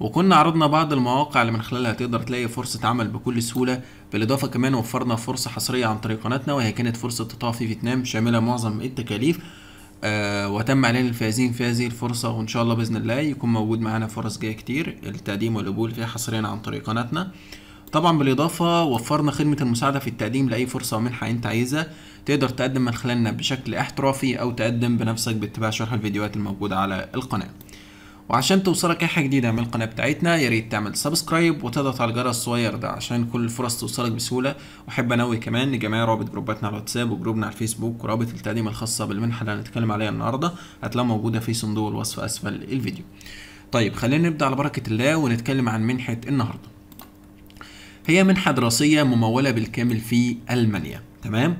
وكنا عرضنا بعض المواقع اللي من خلالها تقدر تلاقي فرصة عمل بكل سهولة بالإضافة كمان وفرنا فرصة حصرية عن طريق قناتنا وهي كانت فرصة قطاع في فيتنام شاملة معظم التكاليف آه وتم اعلان الفائزين في هذه الفرصه وان شاء الله باذن الله يكون موجود معانا فرص جايه كتير التقديم والقبول فيها حصريا عن طريق قناتنا طبعا بالاضافه وفرنا خدمه المساعده في التقديم لاي فرصه ومنحه انت عايزها تقدر تقدم من خلالنا بشكل احترافي او تقدم بنفسك باتباع شرح الفيديوهات الموجوده على القناه وعشان توصلك اي حاجه جديده من القناه بتاعتنا يا ريت تعمل سبسكرايب وتضغط على الجرس الصغير ده عشان كل الفرص توصلك بسهوله واحب انوي كمان لجميع رابط جروباتنا على الواتساب وجروبنا على الفيسبوك ورابط التقديم الخاصه بالمنحه اللي هنتكلم عليها النهارده هتلاقيها موجوده في صندوق الوصف اسفل الفيديو طيب خلينا نبدا على بركه الله ونتكلم عن منحه النهارده هي منحه دراسيه مموله بالكامل في المانيا تمام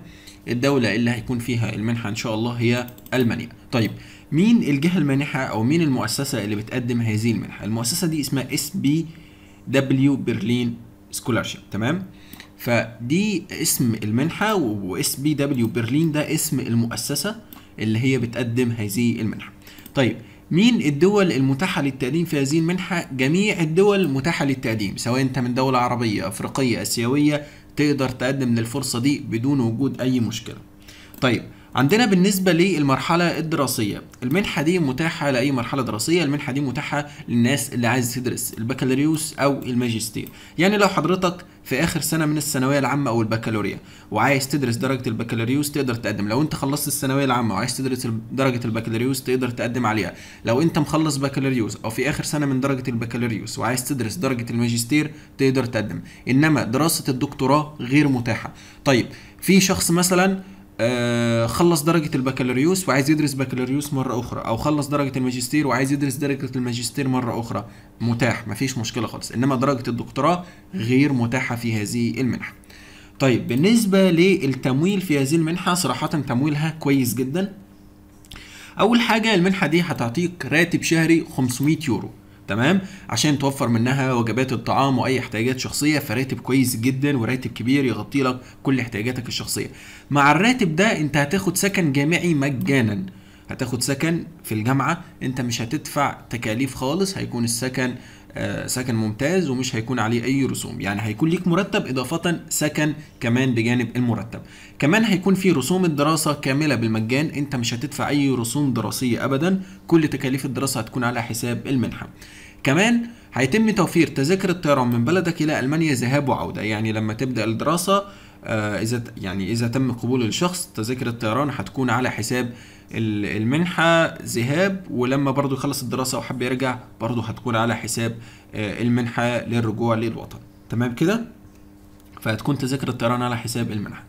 الدوله اللي هيكون فيها المنحه ان شاء الله هي المانيا طيب مين الجهه المانحه او مين المؤسسه اللي بتقدم هذه المنحه المؤسسه دي اسمها اس بي دبليو برلين سكولارشيب تمام فدي اسم المنحه واس بي دبليو برلين ده اسم المؤسسه اللي هي بتقدم هذه المنحه طيب مين الدول المتاحة للتقديم في هذه المنحة؟ جميع الدول متاحة للتقديم سواء أنت من دولة عربية أفريقية آسيوية تقدر تقدم للفرصة دي بدون وجود أي مشكلة. طيب عندنا بالنسبه للمرحله الدراسيه المنحه دي متاحه لاي مرحله دراسيه المنحه دي متاحه للناس اللي عايز تدرس البكالوريوس او الماجستير يعني لو حضرتك في اخر سنه من الثانويه العامه او البكالوريا وعايز تدرس درجه البكالوريوس تقدر تقدم لو انت خلصت الثانويه العامه وعايز تدرس درجه البكالوريوس تقدر تقدم عليها لو انت مخلص بكالوريوس او في اخر سنه من درجه البكالوريوس وعايز تدرس درجه الماجستير تقدر تقدم انما دراسه الدكتوراه غير متاحه طيب في شخص مثلا آه، خلص درجة البكالوريوس وعايز يدرس بكالوريوس مرة أخرى أو خلص درجة الماجستير وعايز يدرس درجة الماجستير مرة أخرى متاح مفيش مشكلة خالص إنما درجة الدكتوراه غير متاحة في هذه المنحة طيب بالنسبة للتمويل في هذه المنحة صراحة تمويلها كويس جدا أول حاجة المنحة دي هتعطيك راتب شهري 500 يورو تمام عشان توفر منها وجبات الطعام واي احتياجات شخصيه فراتب كويس جدا وراتب كبير يغطي لك كل احتياجاتك الشخصيه مع الراتب ده انت هتاخد سكن جامعي مجانا هتاخد سكن في الجامعه انت مش هتدفع تكاليف خالص هيكون السكن آه، سكن ممتاز ومش هيكون عليه اي رسوم يعني هيكون ليك مرتب اضافه سكن كمان بجانب المرتب كمان هيكون في رسوم الدراسه كامله بالمجان انت مش هتدفع اي رسوم دراسيه ابدا كل تكاليف الدراسه هتكون على حساب المنحه كمان هيتم توفير تذاكر الطيران من بلدك الى المانيا ذهاب وعوده يعني لما تبدا الدراسه آه، اذا يعني اذا تم قبول الشخص تذاكر الطيران هتكون على حساب المنحة ذهاب ولما برضو يخلص الدراسة وحب يرجع برضو هتكون على حساب آه، المنحة للرجوع للوطن تمام كده فهتكون تذاكر الطيران على حساب المنحة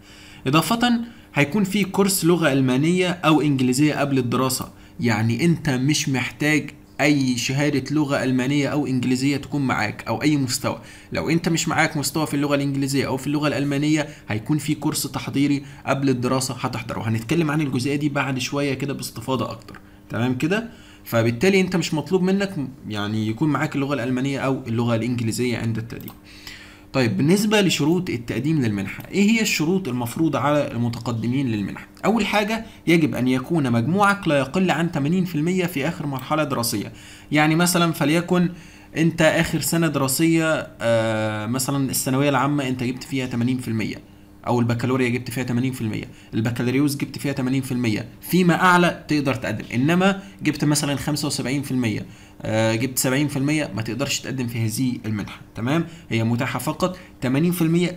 إضافة هيكون في كورس لغة ألمانية أو إنجليزية قبل الدراسة يعني أنت مش محتاج اي شهاده لغه المانيه او انجليزيه تكون معاك او اي مستوى لو انت مش معاك مستوى في اللغه الانجليزيه او في اللغه الالمانيه هيكون في كورس تحضيري قبل الدراسه هتحضره هنتكلم عن الجزئيه دي بعد شويه كده باستفاضه اكتر تمام كده فبالتالي انت مش مطلوب منك يعني يكون معاك اللغه الالمانيه او اللغه الانجليزيه عند التقديم طيب بالنسبة لشروط التقديم للمنحة ايه هي الشروط المفروضة على المتقدمين للمنحة اول حاجة يجب ان يكون مجموعك لا يقل عن 80% في اخر مرحلة دراسية يعني مثلا فليكن انت اخر سنة دراسية آه مثلا الثانوية العامة انت جبت فيها 80% او البكالوريا جبت فيها 80% البكالوريوس جبت فيها 80% فيما اعلى تقدر تقدم انما جبت مثلا 75% آه، جبت 70% ما تقدرش تقدم في هذه المنحه تمام هي متاحه فقط 80%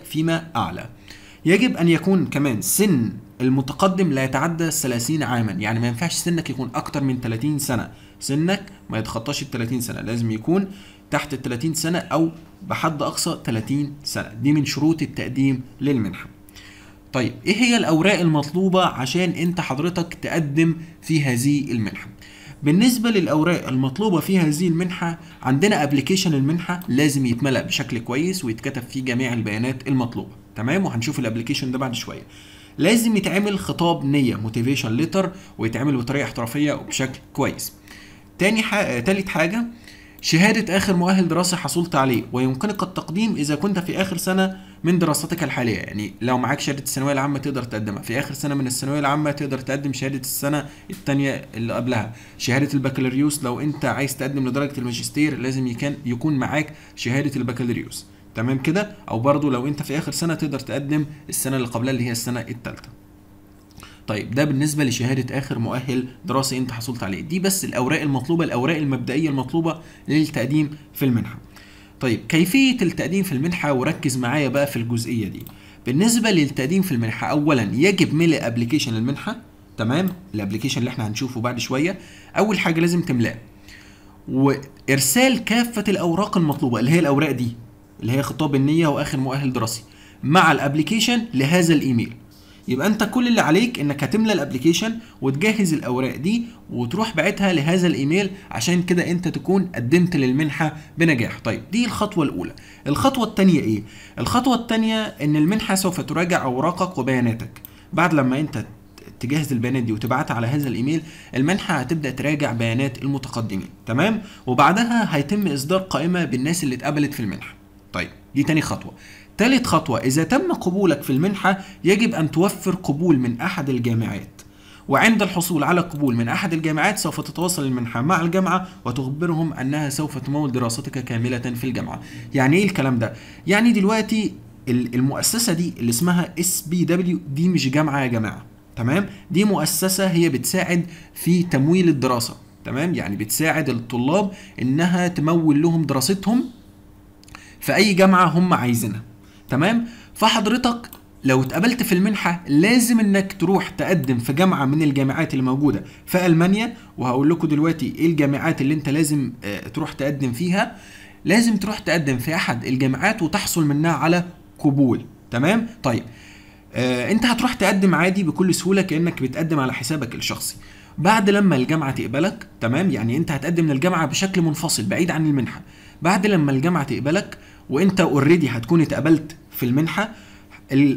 فيما اعلى يجب ان يكون كمان سن المتقدم لا يتعدى 30 عاما يعني ما ينفعش سنك يكون اكتر من 30 سنه سنك ما يتخطاش ال 30 سنه لازم يكون تحت ال 30 سنه او بحد اقصى 30 سنه دي من شروط التقديم للمنحه طيب ايه هي الاوراق المطلوبه عشان انت حضرتك تقدم في هذه المنحه بالنسبه للاوراق المطلوبه في هذه المنحه عندنا ابلكيشن المنحه لازم يتملا بشكل كويس ويتكتب فيه جميع البيانات المطلوبه تمام وهنشوف الابلكيشن ده بعد شويه لازم يتعمل خطاب نيه موتيفيشن ليتر ويتعمل بطريقه احترافيه وبشكل كويس تاني حاجه تالت حاجه شهادة آخر مؤهل دراسي حصلت عليه ويمكنك التقديم إذا كنت في آخر سنة من دراستك الحالية يعني لو معاك شهادة الثانوية العامة تقدر تقدمها في آخر سنة من الثانوية العامة تقدر تقدم شهادة السنة التانية اللي قبلها شهادة البكالوريوس لو أنت عايز تقدم لدرجة الماجستير لازم يكون يكون معاك شهادة البكالوريوس تمام كده أو برضو لو أنت في آخر سنة تقدر تقدم السنة اللي قبلها اللي هي السنة التالتة طيب ده بالنسبه لشهاده اخر مؤهل دراسي انت حصلت عليه دي بس الاوراق المطلوبه الاوراق المبدئيه المطلوبه للتقديم في المنحه طيب كيفيه التقديم في المنحه وركز معايا بقى في الجزئيه دي بالنسبه للتقديم في المنحه اولا يجب ملء ابلكيشن المنحه تمام الابلكيشن اللي احنا هنشوفه بعد شويه اول حاجه لازم تملاه وارسال كافه الاوراق المطلوبه اللي هي الاوراق دي اللي هي خطاب النيه واخر مؤهل دراسي مع الابلكيشن لهذا الايميل يبقى انت كل اللي عليك انك هتملى الابلكيشن وتجهز الاوراق دي وتروح باعتها لهذا الايميل عشان كده انت تكون قدمت للمنحه بنجاح طيب دي الخطوه الاولى الخطوه الثانيه ايه الخطوه الثانيه ان المنحه سوف تراجع اوراقك وبياناتك بعد لما انت تجهز البيانات دي وتبعتها على هذا الايميل المنحه هتبدا تراجع بيانات المتقدمين تمام وبعدها هيتم اصدار قائمه بالناس اللي اتقبلت في المنحه طيب دي تاني خطوه تالت خطوة إذا تم قبولك في المنحة يجب أن توفر قبول من أحد الجامعات وعند الحصول على قبول من أحد الجامعات سوف تتواصل المنحة مع الجامعة وتخبرهم أنها سوف تمول دراستك كاملة في الجامعة يعني إيه الكلام ده؟ يعني دلوقتي المؤسسة دي اللي اسمها اس بي دبليو دي مش جامعة يا جماعة تمام؟ دي مؤسسة هي بتساعد في تمويل الدراسة تمام؟ يعني بتساعد الطلاب إنها تمول لهم دراستهم في أي جامعة هم عايزينها تمام فحضرتك لو اتقبلت في المنحة لازم انك تروح تقدم في جامعة من الجامعات اللي موجودة في ألمانيا وهقول لكم دلوقتي ايه الجامعات اللي انت لازم آه، تروح تقدم فيها لازم تروح تقدم في احد الجامعات وتحصل منها على قبول تمام طيب آه انت هتروح تقدم عادي بكل سهولة كأنك بتقدم على حسابك الشخصي بعد لما الجامعة تقبلك تمام يعني انت هتقدم للجامعة بشكل منفصل بعيد عن المنحة بعد لما الجامعة تقبلك وانت اوريدي هتكون اتقبلت في المنحه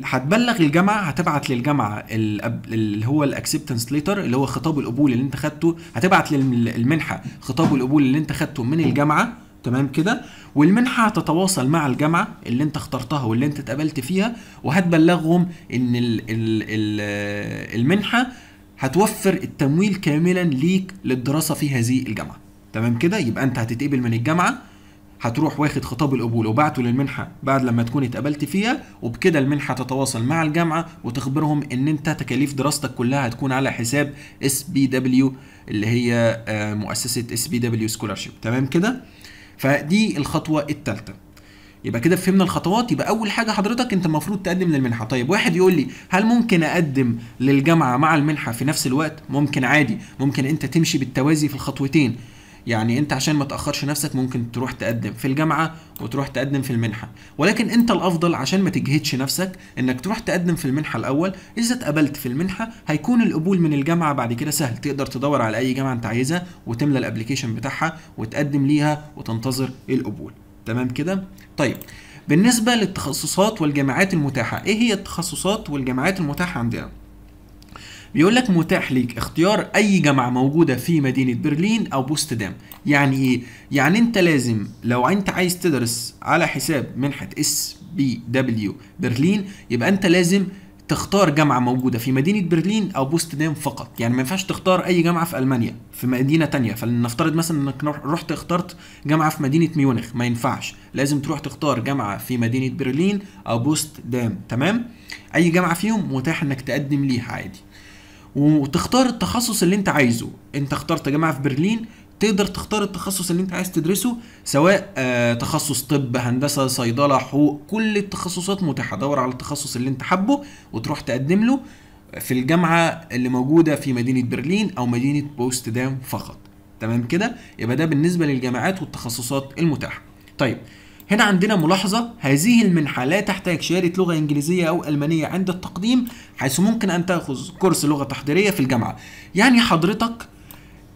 هتبلغ الجامعه هتبعت للجامعه اللي هو الاكسبتنس ليتر اللي هو خطاب القبول اللي انت خدته هتبعت للمنحه خطاب القبول اللي انت خدته من الجامعه تمام كده والمنحه هتتواصل مع الجامعه اللي انت اخترتها واللي انت اتقبلت فيها وهتبلغهم ان الـ الـ الـ المنحه هتوفر التمويل كاملا ليك للدراسه في هذه الجامعه تمام كده يبقى انت هتتقبل من الجامعه هتروح واخد خطاب القبول وبعته للمنحه بعد لما تكون اتقبلت فيها وبكده المنحه تتواصل مع الجامعه وتخبرهم ان انت تكاليف دراستك كلها هتكون على حساب اس بي دبليو اللي هي آه، مؤسسه اس بي دبليو سكولارشيب تمام كده فدي الخطوه الثالثه يبقى كده فهمنا الخطوات يبقى اول حاجه حضرتك انت المفروض تقدم للمنحه طيب واحد يقول لي هل ممكن اقدم للجامعه مع المنحه في نفس الوقت ممكن عادي ممكن انت تمشي بالتوازي في الخطوتين يعني انت عشان ما تاخرش نفسك ممكن تروح تقدم في الجامعه وتروح تقدم في المنحه ولكن انت الافضل عشان ما تجهدش نفسك انك تروح تقدم في المنحه الاول اذا اتقبلت في المنحه هيكون القبول من الجامعه بعد كده سهل تقدر تدور على اي جامعه انت عايزها وتملى الابلكيشن بتاعها وتقدم ليها وتنتظر إيه القبول تمام كده طيب بالنسبه للتخصصات والجامعات المتاحه ايه هي التخصصات والجامعات المتاحه عندنا بيقول لك متاح ليك اختيار اي جامعه موجوده في مدينه برلين او بوستدام يعني ايه يعني انت لازم لو انت عايز تدرس على حساب منحه اس بي دبليو برلين يبقى انت لازم تختار جامعه موجوده في مدينه برلين او بوستدام فقط يعني ما ينفعش تختار اي جامعه في المانيا في مدينه تانية فلنفترض مثلا انك رحت اخترت جامعه في مدينه ميونخ ما ينفعش لازم تروح تختار جامعه في مدينه برلين او بوستدام تمام اي جامعه فيهم متاح انك تقدم ليها عادي وتختار التخصص اللي انت عايزه انت اخترت جامعه في برلين تقدر تختار التخصص اللي انت عايز تدرسه سواء آه تخصص طب هندسه صيدله حقوق كل التخصصات متاحه دور على التخصص اللي انت حابه وتروح تقدم له في الجامعه اللي موجوده في مدينه برلين او مدينه بوستدام فقط تمام كده يبقى ده بالنسبه للجامعات والتخصصات المتاحه طيب هنا عندنا ملاحظة هذه المنحة لا تحتاج شهادة لغة إنجليزية أو ألمانية عند التقديم حيث ممكن أن تأخذ كورس لغة تحضيرية في الجامعة يعني حضرتك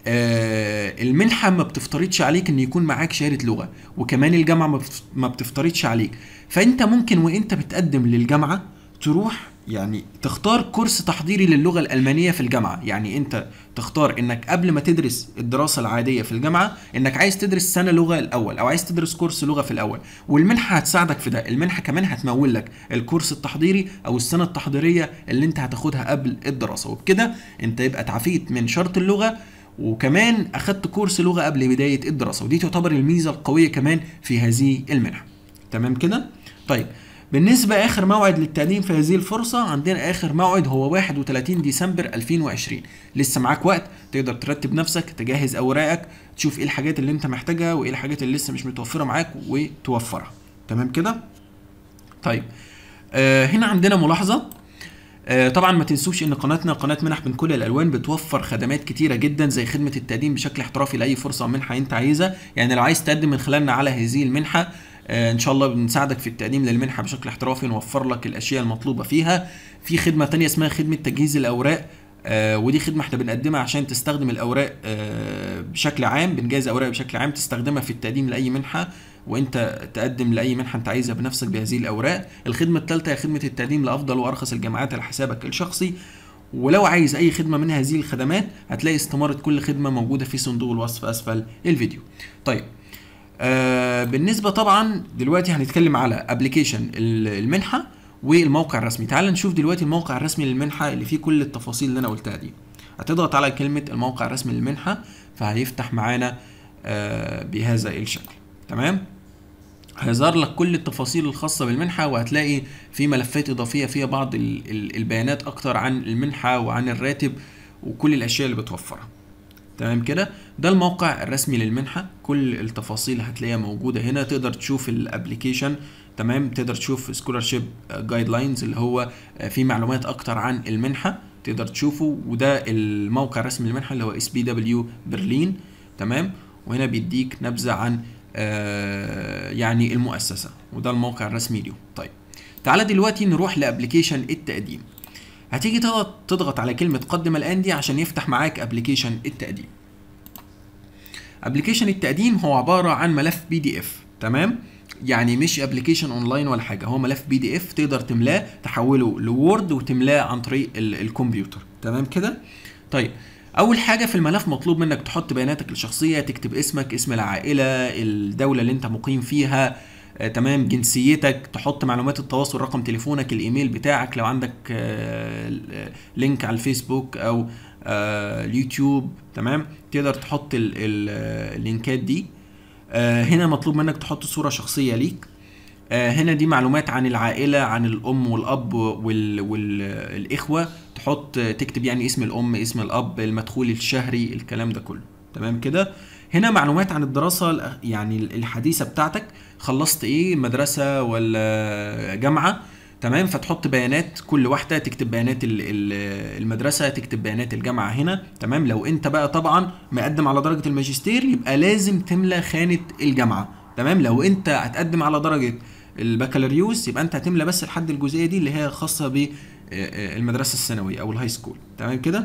آه المنحة ما بتفترضش عليك ان يكون معاك شهادة لغة وكمان الجامعة ما بتفترضش عليك فانت ممكن وانت بتقدم للجامعة تروح يعني تختار كورس تحضيري للغه الالمانيه في الجامعه يعني انت تختار انك قبل ما تدرس الدراسه العاديه في الجامعه انك عايز تدرس سنه لغه الاول او عايز تدرس كورس لغه في الاول والمنحه هتساعدك في ده المنحه كمان هتمول لك الكورس التحضيري او السنه التحضيريه اللي انت هتاخدها قبل الدراسه وبكده انت يبقى تعفيت من شرط اللغه وكمان اخدت كورس لغه قبل بدايه الدراسه ودي تعتبر الميزه القويه كمان في هذه المنحه تمام كده طيب بالنسبة آخر موعد للتقديم في هذه الفرصة عندنا آخر موعد هو 31 ديسمبر 2020 لسه معاك وقت تقدر ترتب نفسك تجهز أوراقك تشوف إيه الحاجات اللي أنت محتاجها وإيه الحاجات اللي لسه مش متوفرة معاك وتوفرها تمام كده؟ طيب آه هنا عندنا ملاحظة آه، طبعا ما تنسوش ان قناتنا قناه منح من كل الالوان بتوفر خدمات كتيره جدا زي خدمه التقديم بشكل احترافي لاي فرصه او منحه انت عايزها يعني لو عايز تقدم من خلالنا على هذه المنحه آه، ان شاء الله بنساعدك في التقديم للمنحه بشكل احترافي نوفر لك الاشياء المطلوبه فيها في خدمه تانية اسمها خدمه تجهيز الاوراق آه، ودي خدمه احنا بنقدمها عشان تستخدم الاوراق آه، بشكل عام بنجهز اوراق بشكل عام تستخدمها في التقديم لاي منحه وانت تقدم لاي منحه انت عايزها بنفسك بهذه الاوراق الخدمه الثالثه هي خدمه التقديم لافضل وارخص الجامعات على حسابك الشخصي ولو عايز اي خدمه من هذه الخدمات هتلاقي استماره كل خدمه موجوده في صندوق الوصف اسفل الفيديو طيب آه بالنسبه طبعا دلوقتي هنتكلم على ابلكيشن المنحه والموقع الرسمي تعال نشوف دلوقتي الموقع الرسمي للمنحه اللي فيه كل التفاصيل اللي انا قلتها دي هتضغط على كلمه الموقع الرسمي للمنحه فهيفتح معانا آه بهذا الشكل تمام هيظهر لك كل التفاصيل الخاصه بالمنحه وهتلاقي في ملفات اضافيه فيها بعض البيانات اكتر عن المنحه وعن الراتب وكل الاشياء اللي بتوفرها تمام كده ده الموقع الرسمي للمنحه كل التفاصيل هتلاقيها موجوده هنا تقدر تشوف الابلكيشن تمام تقدر تشوف سكولارشيب جايد لاينز اللي هو آه، فيه معلومات اكتر عن المنحه تقدر تشوفه وده الموقع الرسمي للمنحه اللي هو اس بي دبليو برلين تمام وهنا بيديك نبذه عن آه، يعني المؤسسه وده الموقع الرسمي ليهم طيب تعالى دلوقتي نروح لابلكيشن التقديم هتيجي تضغط على كلمة قدم الآن دي عشان يفتح معاك ابلكيشن التقديم ابلكيشن التقديم هو عبارة عن ملف بي دي اف تمام يعني مش ابلكيشن اونلاين ولا حاجه هو ملف بي دي اف تقدر تملاه تحوله لوورد وتملاه عن طريق الكمبيوتر تمام كده طيب اول حاجه في الملف مطلوب منك تحط بياناتك الشخصيه تكتب اسمك اسم العائله الدوله اللي انت مقيم فيها آه، تمام جنسيتك تحط معلومات التواصل رقم تليفونك الايميل بتاعك لو عندك آه، لينك على الفيسبوك او آه، اليوتيوب تمام تقدر تحط اللينكات دي هنا مطلوب منك تحط صوره شخصيه ليك هنا دي معلومات عن العائله عن الام والاب والاخوه تحط تكتب يعني اسم الام اسم الاب المدخول الشهري الكلام ده كله تمام كده هنا معلومات عن الدراسة يعني الحديثة بتاعتك خلصت ايه مدرسة ولا جامعة تمام فتحط بيانات كل واحده تكتب بيانات المدرسه تكتب بيانات الجامعه هنا تمام لو انت بقى طبعا مقدم على درجه الماجستير يبقى لازم تملى خانه الجامعه تمام لو انت هتقدم على درجه البكالوريوس يبقى انت هتملى بس لحد الجزئيه دي اللي هي خاصه بالمدرسه آه، آه، الثانويه او الهاي سكول تمام كده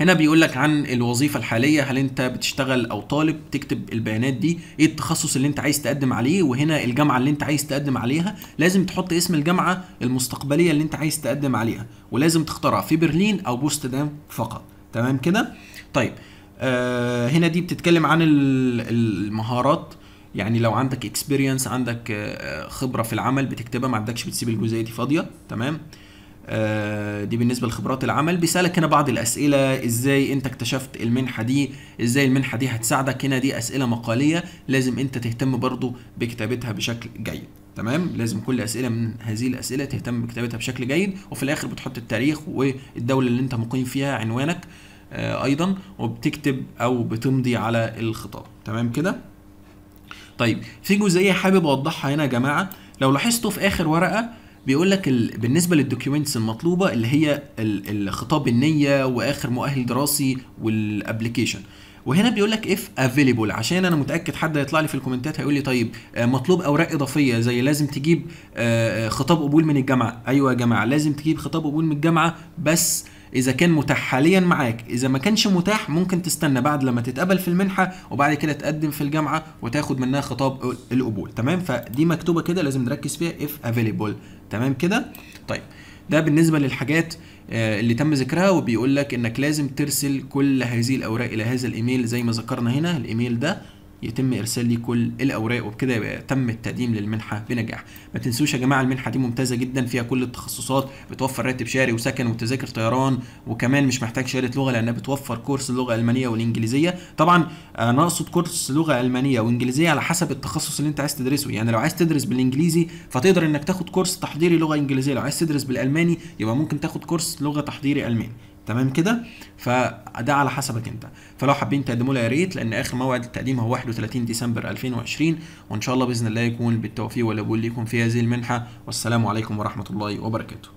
هنا بيقول لك عن الوظيفه الحاليه هل انت بتشتغل او طالب تكتب البيانات دي ايه التخصص اللي انت عايز تقدم عليه وهنا الجامعه اللي انت عايز تقدم عليها لازم تحط اسم الجامعه المستقبليه اللي انت عايز تقدم عليها ولازم تختارها في برلين او بوستدام فقط تمام كده طيب آه هنا دي بتتكلم عن المهارات يعني لو عندك اكسبيرينس عندك آه، خبره في العمل بتكتبها ما عندكش بتسيب الجزئيه دي فاضيه تمام آه، دي بالنسبه لخبرات العمل بيسالك هنا بعض الاسئله ازاي انت اكتشفت المنحه دي ازاي المنحه دي هتساعدك هنا دي اسئله مقاليه لازم انت تهتم برضو بكتابتها بشكل جيد تمام لازم كل اسئله من هذه الاسئله تهتم بكتابتها بشكل جيد وفي الاخر بتحط التاريخ والدوله اللي انت مقيم فيها عنوانك آه، ايضا وبتكتب او بتمضي على الخطاب تمام كده طيب في جزئيه حابب اوضحها هنا يا جماعه لو لاحظتوا في اخر ورقه بيقول لك ال... بالنسبه للدوكيومنتس المطلوبه اللي هي ال... الخطاب النيه واخر مؤهل دراسي والابلكيشن وهنا بيقول لك اف افيلبل عشان انا متاكد حد هيطلع لي في الكومنتات هيقول لي طيب آه، مطلوب اوراق اضافيه زي لازم تجيب آه، آه، خطاب قبول من الجامعه ايوه يا جماعه لازم تجيب خطاب قبول من الجامعه بس اذا كان متاح حاليا معاك اذا ما كانش متاح ممكن تستنى بعد لما تتقبل في المنحه وبعد كده تقدم في الجامعه وتاخد منها خطاب القبول تمام فدي مكتوبه كده لازم نركز فيها اف available تمام كده طيب ده بالنسبه للحاجات آه، اللي تم ذكرها وبيقول لك انك لازم ترسل كل هذه الاوراق الى هذا الايميل زي ما ذكرنا هنا الايميل ده يتم ارسال لي كل الاوراق وبكده يبقى تم التقديم للمنحه بنجاح ما تنسوش يا جماعه المنحه دي ممتازه جدا فيها كل التخصصات بتوفر راتب شهري وسكن وتذاكر طيران وكمان مش محتاج شهاده لغه لانها بتوفر كورس اللغه الالمانيه والانجليزيه طبعا انا اقصد كورس لغه المانيه وانجليزيه على حسب التخصص اللي انت عايز تدرسه يعني لو عايز تدرس بالانجليزي فتقدر انك تاخد كورس تحضيري لغه انجليزيه لو عايز تدرس بالالماني يبقى ممكن تاخد كورس لغه تحضيري الماني تمام كده فده على حسبك انت فلو حابين تقدموا لي يا ريت لان اخر موعد التقديم هو 31 ديسمبر 2020 وان شاء الله باذن الله يكون بالتوفيق والقبول ليكم في هذه المنحه والسلام عليكم ورحمه الله وبركاته